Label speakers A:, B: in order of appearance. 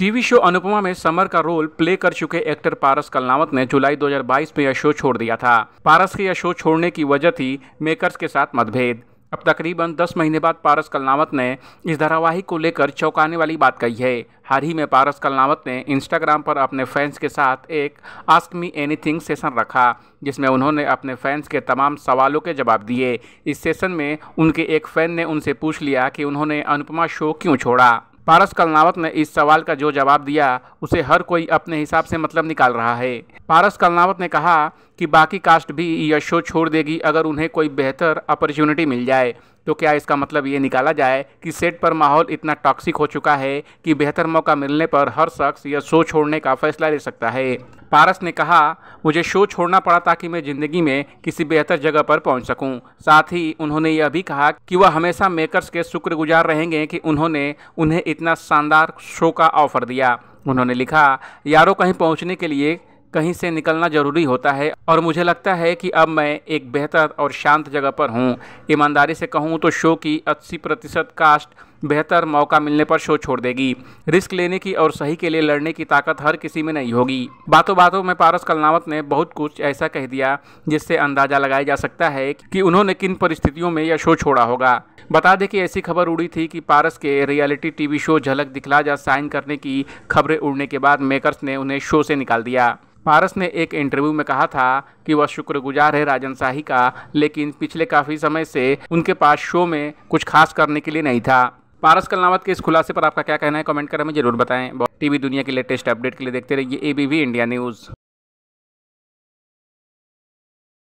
A: TV show Anupama में summer का role play कर चुके एक्टर पारस कलनावत ने जुलाई 2022 में यह शो छोड़ दिया था पारस के यह शो छोड़ने की वजह थी मेकर्स के साथ मतभेद अब तकरीबन 10 महीने बाद पारस कलनावत ने इस धारावाहिक को लेकर चौंकाने वाली बात कही है हाल ही में पारस कलनावत ने इंस्टाग्राम पर अपने फैंस के साथ एक आस्क मी एनीथिंग सेशन रखा जिसमें उन्होंने अपने फैंस के तमाम सवालों के जवाब दिए इस सेशन में उनके एक फ़ैन ने उनसे पूछ लिया कि उन्होंने अनुपमा शो क्यों छोड़ा पारस कलनावत ने इस सवाल का जो जवाब दिया उसे हर कोई अपने हिसाब से मतलब निकाल रहा है पारस कलनावत ने कहा कि बाकी कास्ट भी यह शो छोड़ देगी अगर उन्हें कोई बेहतर अपॉर्चुनिटी मिल जाए तो क्या इसका मतलब ये निकाला जाए कि सेट पर माहौल इतना टॉक्सिक हो चुका है कि बेहतर मौका मिलने पर हर शख्स यह शो छोड़ने का फैसला ले सकता है पारस ने कहा मुझे शो छोड़ना पड़ा ताकि मैं ज़िंदगी में किसी बेहतर जगह पर पहुंच सकूं। साथ ही उन्होंने यह भी कहा कि वह हमेशा मेकर्स के शुक्रगुजार रहेंगे कि उन्होंने उन्हें इतना शानदार शो का ऑफर दिया उन्होंने लिखा यारों कहीं पहुंचने के लिए कहीं से निकलना ज़रूरी होता है और मुझे लगता है कि अब मैं एक बेहतर और शांत जगह पर हूँ ईमानदारी से कहूँ तो शो की अस्सी प्रतिशत कास्ट बेहतर मौका मिलने पर शो छोड़ देगी रिस्क लेने की और सही के लिए लड़ने की ताकत हर किसी में नहीं होगी बातों बातों में पारस कलनावत ने बहुत कुछ ऐसा कह दिया जिससे अंदाजा लगाया जा सकता है कि उन्होंने किन परिस्थितियों में यह शो छोड़ा होगा बता दें कि ऐसी खबर उड़ी थी कि पारस के रियलिटी टीवी शो झलक दिखला जा साइन करने की खबरें उड़ने के बाद मेकर्स ने उन्हें शो से निकाल दिया पारस ने एक इंटरव्यू में कहा था कि वह शुक्रगुजार है राजन शाही का लेकिन पिछले काफ़ी समय से उनके पास शो में कुछ खास करने के लिए नहीं था पारस कलनावत के इस खुलासे पर आपका क्या कहना है कमेंट करें हमें जरूर बताएं टीवी दुनिया के लेटेस्ट अपडेट के लिए देखते रहिए एबीवी इंडिया न्यूज़